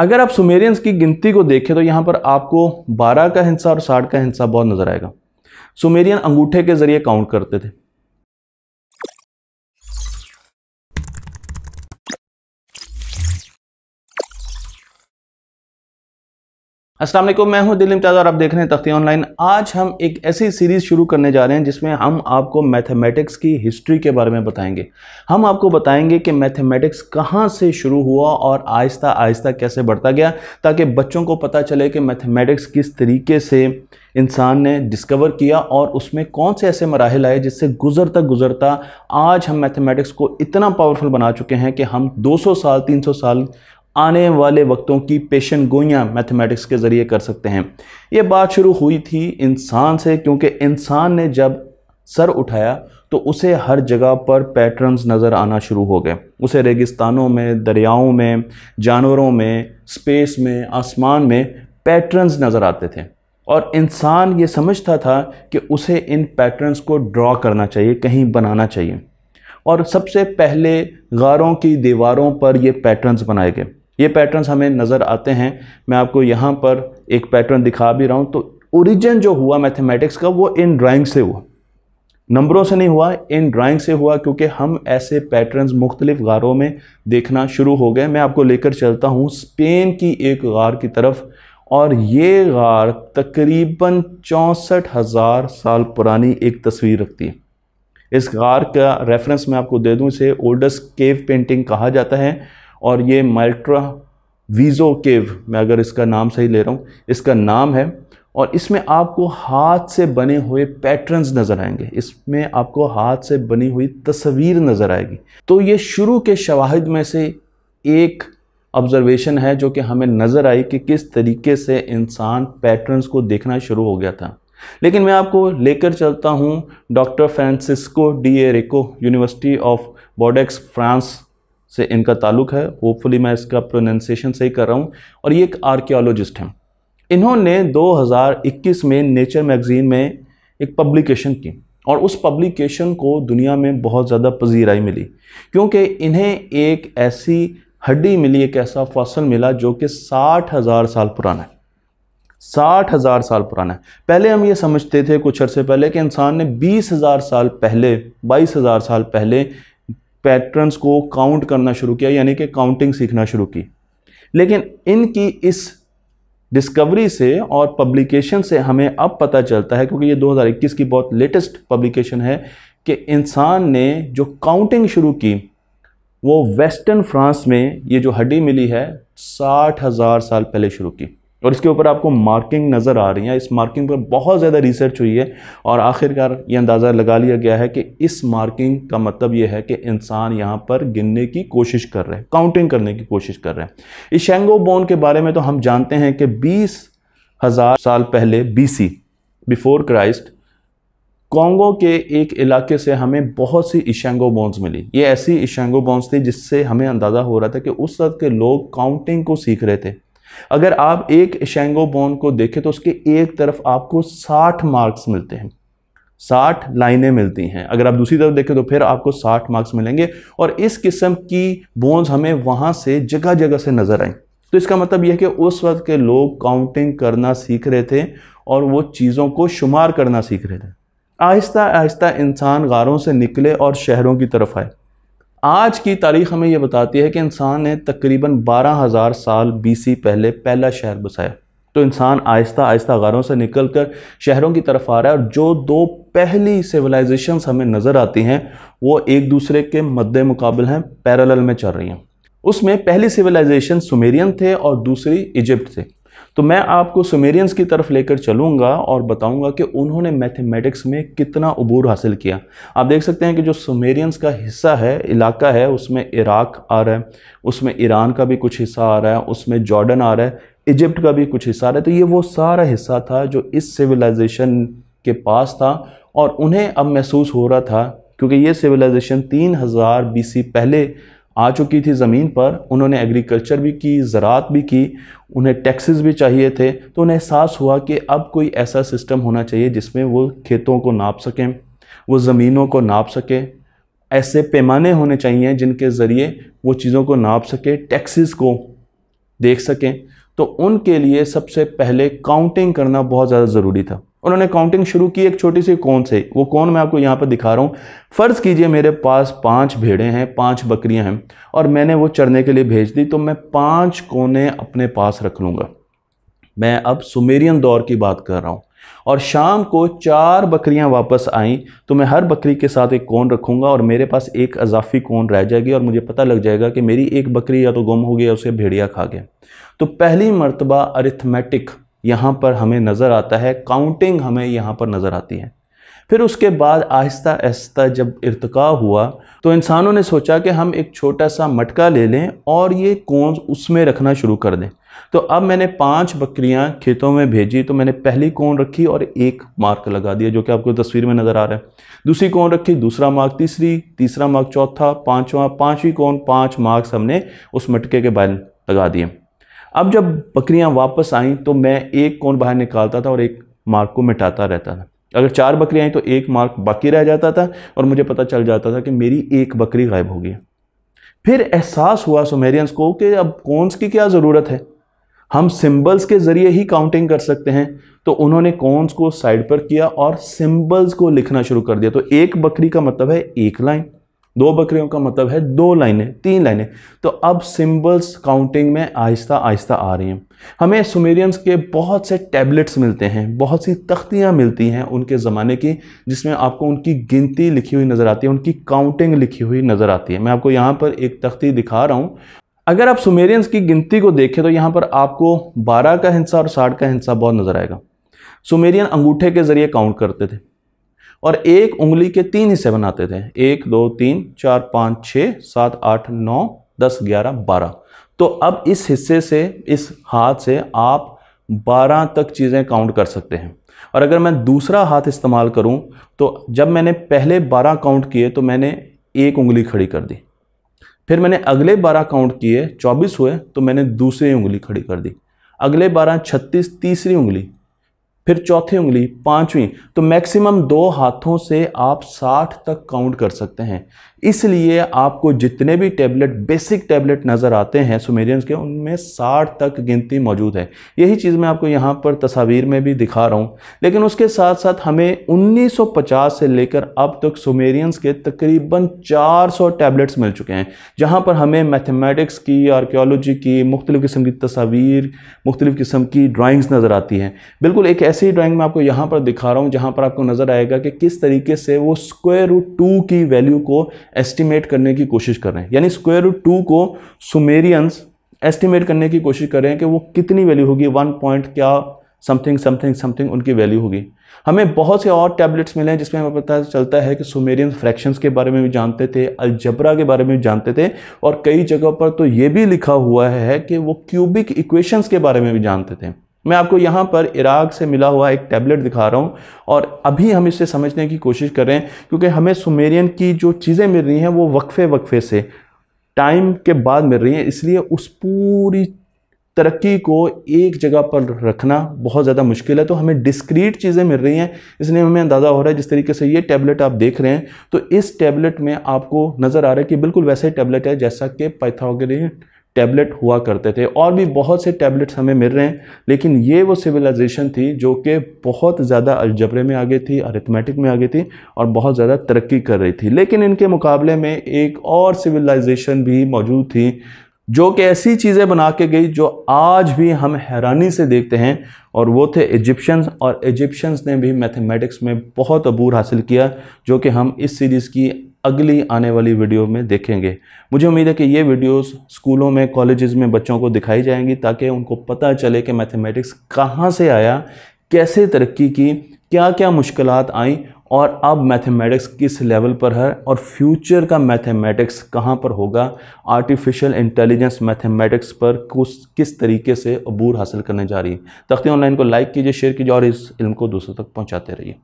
अगर आप सुमेरियंस की गिनती को देखें तो यहाँ पर आपको 12 का हिस्सा और 60 का हिस्सा बहुत नज़र आएगा सुमेरियन अंगूठे के ज़रिए काउंट करते थे असलम मैं हूं दिल इम्ताज़ और आप देख रहे हैं तख्ती ऑनलाइन आज हम एक ऐसी सीरीज़ शुरू करने जा रहे हैं जिसमें हम आपको मैथमेटिक्स की हिस्ट्री के बारे में बताएंगे हम आपको बताएंगे कि मैथमेटिक्स कहाँ से शुरू हुआ और आहिस्ता आहिस्ता कैसे बढ़ता गया ताकि बच्चों को पता चले कि मैथमेटिक्स किस तरीके से इंसान ने डिस्कवर किया और उसमें कौन से ऐसे मराहल आए जिससे गुजरता गुजरता आज हम मैथमेटिक्स को इतना पावरफुल बना चुके हैं कि हम 200 साल 300 साल आने वाले वक्तों की पेशन गोइयाँ मैथमेटिक्स के ज़रिए कर सकते हैं ये बात शुरू हुई थी इंसान से क्योंकि इंसान ने जब सर उठाया तो उसे हर जगह पर पैटर्न्स नज़र आना शुरू हो गए उसे रेगिस्तानों में दरियाओं में जानवरों में स्पेस में आसमान में पैटर्न्स नज़र आते थे और इंसान ये समझता था कि उसे इन पैटर्न्स को ड्रॉ करना चाहिए कहीं बनाना चाहिए और सबसे पहले गारों की दीवारों पर ये पैटर्न्स बनाए गए ये पैटर्न्स हमें नज़र आते हैं मैं आपको यहाँ पर एक पैटर्न दिखा भी रहा हूँ तो ओरिजिन जो हुआ मैथमेटिक्स का वो इन ड्राइंग से हुआ नंबरों से नहीं हुआ इन ड्राइंग से हुआ क्योंकि हम ऐसे पैटर्न्स मुख्तलिफ गारों में देखना शुरू हो गए मैं आपको लेकर चलता हूँ स्पेन की एक गार की तरफ और ये गार तकरीबन चौंसठ हज़ार साल पुरानी एक तस्वीर रखती है इस गार का रेफरेंस मैं आपको दे दूँ इसे ओल्डेस्ट केव पेंटिंग कहा जाता है और ये माइट्रा वीज़ो केव मैं अगर इसका नाम सही ले रहा हूँ इसका नाम है और इसमें आपको हाथ से बने हुए पैटर्न्स नज़र आएंगे इसमें आपको हाथ से बनी हुई तस्वीर नज़र आएगी तो ये शुरू के शवाहद में से एक ऑब्ज़र्वेशन है जो कि हमें नज़र आई कि किस तरीके से इंसान पैटर्न्स को देखना शुरू हो गया था लेकिन मैं आपको लेकर चलता हूँ doctor Francisco d'Errico university of Bordeaux France से इनका ताल्लुक है होपफुली मैं इसका प्रोनाउंसिएशन सही कर रहा हूँ और ये एक आर्कियोलॉजिस्ट हैं इन्होंने 2021 में नेचर मैगज़ीन में एक पब्लिकेशन की और उस पब्लिकेशन को दुनिया में बहुत ज़्यादा पजीराई मिली क्योंकि इन्हें एक ऐसी हड्डी मिली एक ऐसा फसल मिला जो कि साठ हज़ार साल पुराना है साठ हज़ार साल पुराना है पहले हम ये समझते थे कुछ अर्से पहले कि इंसान ने बीस हज़ार साल पहले बाईस हज़ार साल पहले पैटर्न्स को काउंट करना शुरू किया यानी कि काउंटिंग सीखना शुरू की लेकिन इनकी इस डिस्कवरी से और पब्लिकेशन से हमें अब पता चलता है क्योंकि ये 2021 की बहुत लेटेस्ट पब्लिकेशन है कि इंसान ने जो काउंटिंग शुरू की वो वेस्टर्न फ्रांस में ये जो हड्डी मिली है साठ हज़ार साल पहले शुरू की और इसके ऊपर आपको मार्किंग नज़र आ रही है इस मार्किंग पर बहुत ज़्यादा रिसर्च हुई है और आखिरकार ये अंदाज़ा लगा लिया गया है कि इस मार्किंग का मतलब ये है कि इंसान यहाँ पर गिनने की कोशिश कर रहे हैं काउंटिंग करने की कोशिश कर रहे हैं इस शेंगो बोन के बारे में तो हम जानते हैं कि बीस हज़ार साल पहले B C before Christ Congo के एक इलाके से हमें बहुत सी इशेंगो बोन्स मिली ये ऐसी इशेंगो बोन्स थी जिससे हमें अंदाज़ा हो रहा था कि उस वक्त के लोग काउंटिंग को सीख रहे थे अगर आप एक शेंगो बोन को देखें तो उसके एक तरफ आपको 60 मार्क्स मिलते हैं 60 लाइनें मिलती हैं अगर आप दूसरी तरफ देखें तो फिर आपको 60 मार्क्स मिलेंगे और इस किस्म की बोन्स हमें वहाँ से जगह जगह से नज़र आई तो इसका मतलब यह है कि उस वक्त के लोग काउंटिंग करना सीख रहे थे और वो चीज़ों को शुमार करना सीख रहे थे आहिस्ता आहिस्ता इंसान गारों से निकले और शहरों की तरफ आए आज की तारीख हमें यह बताती है कि इंसान ने तकरीबन 12000 साल बीसी पहले पहला शहर बसाया तो इंसान आहिस्ता आहिस्ता गारों से निकल कर शहरों की तरफ आ रहा है और जो दो पहली सिविलाइजेशन हमें नज़र आती हैं वो एक दूसरे के मद्दे मुकाबल हैं पैरल में चल रही हैं उसमें पहली सिविलाइजेशन सुमेरियन थे और दूसरी इजिप्ट थे तो मैं आपको सुमेरियंस की तरफ लेकर चलूँगा और बताऊँगा कि उन्होंने मैथमेटिक्स में कितना अबूर हासिल किया आप देख सकते हैं कि जो सुमेरियंस का हिस्सा है इलाका है उसमें इराक आ रहा है उसमें ईरान का भी कुछ हिस्सा आ रहा है उसमें जॉर्डन आ रहा है इजिप्ट का भी कुछ हिस्सा आ रहा है तो ये वो सारा हिस्सा था जो इस सिविलाइजेशन के पास था और उन्हें अब महसूस हो रहा था क्योंकि ये सिविलाइजेशन तीन हज़ार पहले आ चुकी थी ज़मीन पर उन्होंने एग्रीकल्चर भी की ज़रात भी की उन्हें टैक्सेस भी चाहिए थे तो उन्हें एहसास हुआ कि अब कोई ऐसा सिस्टम होना चाहिए जिसमें वो खेतों को नाप सकें वो ज़मीनों को नाप सकें ऐसे पैमाने होने चाहिए जिनके ज़रिए वो चीज़ों को नाप सके टैक्सेस को देख सकें तो उनके लिए सबसे पहले काउंटिंग करना बहुत ज़्यादा ज़रूरी था उन्होंने काउंटिंग शुरू की एक छोटी सी कौन से वो कौन मैं आपको यहाँ पर दिखा रहा हूँ फ़र्ज़ कीजिए मेरे पास पांच भेड़े हैं पांच बकरियाँ हैं और मैंने वो चढ़ने के लिए भेज दी तो मैं पांच कोने अपने पास रख लूँगा मैं अब सुमेरियन दौर की बात कर रहा हूँ और शाम को चार बकरियां वापस आईं तो मैं हर बकरी के साथ एक कोन रखूंगा और मेरे पास एक अजाफी कोन रह जाएगी और मुझे पता लग जाएगा कि मेरी एक बकरी या तो गुम हो गई या उसे भेड़िया खा गया तो पहली मरतबा अरिथमेटिक यहाँ पर हमें नज़र आता है काउंटिंग हमें यहाँ पर नज़र आती है फिर उसके बाद आहिस्ता आहिस्ता जब इरतका हुआ तो इंसानों ने सोचा कि हम एक छोटा सा मटका ले लें और ये कोंज उसमें रखना शुरू कर दें तो अब मैंने पांच बकरियां खेतों में भेजी तो मैंने पहली कोन रखी और एक मार्क लगा दिया जो कि आपको तस्वीर में नज़र आ रहा है दूसरी कोन रखी दूसरा मार्क तीसरी तीसरा मार्क चौथा पाँचवा पाँचवीं कोन पाँच मार्क्स हमने उस मटके के बैल लगा दिए अब जब बकरियां वापस आई तो मैं एक कोन बाहर निकालता था और एक मार्क को मिटाता रहता था अगर चार बकरियाँ आई तो एक मार्क बाकी रह जाता था और मुझे पता चल जाता था कि मेरी एक बकरी गायब हो गई फिर एहसास हुआ सुमेरियंस को कि अब कौनस की क्या ज़रूरत है हम सिंबल्स के ज़रिए ही काउंटिंग कर सकते हैं तो उन्होंने कौनस को साइड पर किया और सिंबल्स को लिखना शुरू कर दिया तो एक बकरी का मतलब है एक लाइन दो बकरियों का मतलब है दो लाइनें तीन लाइनें तो अब सिंबल्स काउंटिंग में आहिस्ता आहिस्ता आ रही हैं हमें सुमेरियंस के बहुत से टैबलेट्स मिलते हैं बहुत सी तख्तियाँ मिलती हैं उनके ज़माने की जिसमें आपको उनकी गिनती लिखी हुई नज़र आती है उनकी काउंटिंग लिखी हुई नज़र आती है मैं आपको यहाँ पर एक तख्ती दिखा रहा हूँ अगर आप सुमेरियंस की गिनती को देखें तो यहाँ पर आपको बारह का हिस्सा और साठ का हिस्सा बहुत नज़र आएगा सुमेरियन अंगूठे के ज़रिए काउंट करते थे और एक उंगली के तीन हिस्से बनाते थे एक दो तीन चार पाँच छः सात आठ नौ दस ग्यारह बारह तो अब इस हिस्से से इस हाथ से आप बारह तक चीज़ें काउंट कर सकते हैं और अगर मैं दूसरा हाथ इस्तेमाल करूं तो जब मैंने पहले बारह काउंट किए तो मैंने एक उंगली खड़ी कर दी फिर मैंने अगले बारह काउंट किए चौबीस हुए तो मैंने दूसरी उंगली खड़ी कर दी अगले बारह छत्तीस तीसरी उंगली फिर चौथी उंगली पांचवी तो मैक्सिमम दो हाथों से आप 60 तक काउंट कर सकते हैं इसलिए आपको जितने भी टैबलेट बेसिक टैबलेट नज़र आते हैं सुमेरियंस के उनमें साठ तक गिनती मौजूद है यही चीज़ मैं आपको यहाँ पर तस्वीर में भी दिखा रहा हूँ लेकिन उसके साथ साथ हमें 1950 से लेकर अब तक सुमेरियंस के तकरीबन 400 टैबलेट्स मिल चुके हैं जहाँ पर हमें मैथमेटिक्स की आर्कियोलॉजी की मुख्तलिफ़ किस्म की तस्वीर मुख्तलिफ़ किस्म की ड्राइंग्स नज़र आती हैं बिल्कुल एक ऐसी ड्राइंग मैं आपको यहाँ पर दिखा रहा हूँ जहाँ पर आपको नज़र आएगा कि किस तरीके से वो स्क्वेयर रूट टू की वैल्यू को एस्टिमेट करने की कोशिश कर रहे हैं यानी स्क्वायर रूट टू को सुमेरियंस एस्टिमेट करने की कोशिश कर रहे हैं कि वो कितनी वैल्यू होगी वन पॉइंट क्या समथिंग समथिंग समथिंग उनकी वैल्यू होगी हमें बहुत से और टैबलेट्स मिले हैं जिसमें हमें पता चलता है कि सुमेरियन फ्रैक्शंस के बारे में भी जानते थे अलजबरा के बारे में भी जानते थे और कई जगह पर तो ये भी लिखा हुआ है कि वो क्यूबिक इक्वेशंस के बारे में भी जानते थे मैं आपको यहाँ पर इराक से मिला हुआ एक टैबलेट दिखा रहा हूँ और अभी हम इसे समझने की कोशिश कर रहे हैं क्योंकि हमें सुमेरियन की जो चीज़ें मिल रही हैं वो वक्फ़े वक्फ़े से टाइम के बाद मिल रही हैं इसलिए उस पूरी तरक्की को एक जगह पर रखना बहुत ज़्यादा मुश्किल है तो हमें डिस्क्रीट चीज़ें मिल रही हैं इसलिए हमें अंदाज़ा हो रहा है जिस तरीके से ये टैबलेट आप देख रहे हैं तो इस टैबलेट में आपको नज़र आ रहा है कि बिल्कुल वैसे टैबलेट है जैसा कि पाइथागोरियन टैबलेट हुआ करते थे और भी बहुत से टैबलेट्स हमें मिल रहे हैं लेकिन ये वो सिविलाइजेशन थी जो कि बहुत ज़्यादा अलजबरे में आगे थी अरिथमेटिक में आगे थी और बहुत ज़्यादा तरक्की कर रही थी लेकिन इनके मुकाबले में एक और सिविलाइजेशन भी मौजूद थी जो कि ऐसी चीज़ें बना के गई जो आज भी हम हैरानी से देखते हैं और वो थे इजिप्शियंस और इजिप्शियंस ने भी मैथमेटिक्स में बहुत अबूर हासिल किया जो कि हम इस सीरीज़ की अगली आने वाली वीडियो में देखेंगे मुझे उम्मीद है कि ये वीडियोस स्कूलों में कॉलेजेस में बच्चों को दिखाई जाएंगी ताकि उनको पता चले कि मैथमेटिक्स कहाँ से आया कैसे तरक्की की क्या क्या मुश्किल आई और अब मैथमेटिक्स किस लेवल पर है और फ्यूचर का मैथमेटिक्स कहाँ पर होगा आर्टिफिशियल इंटेलिजेंस मैथमेटिक्स पर कुछ किस तरीके से अबूर हासिल करने जा रही है तख्ती ऑनलाइन को लाइक कीजिए शेयर कीजिए और इस इल्म को दूसरों तक पहुँचाते रहिए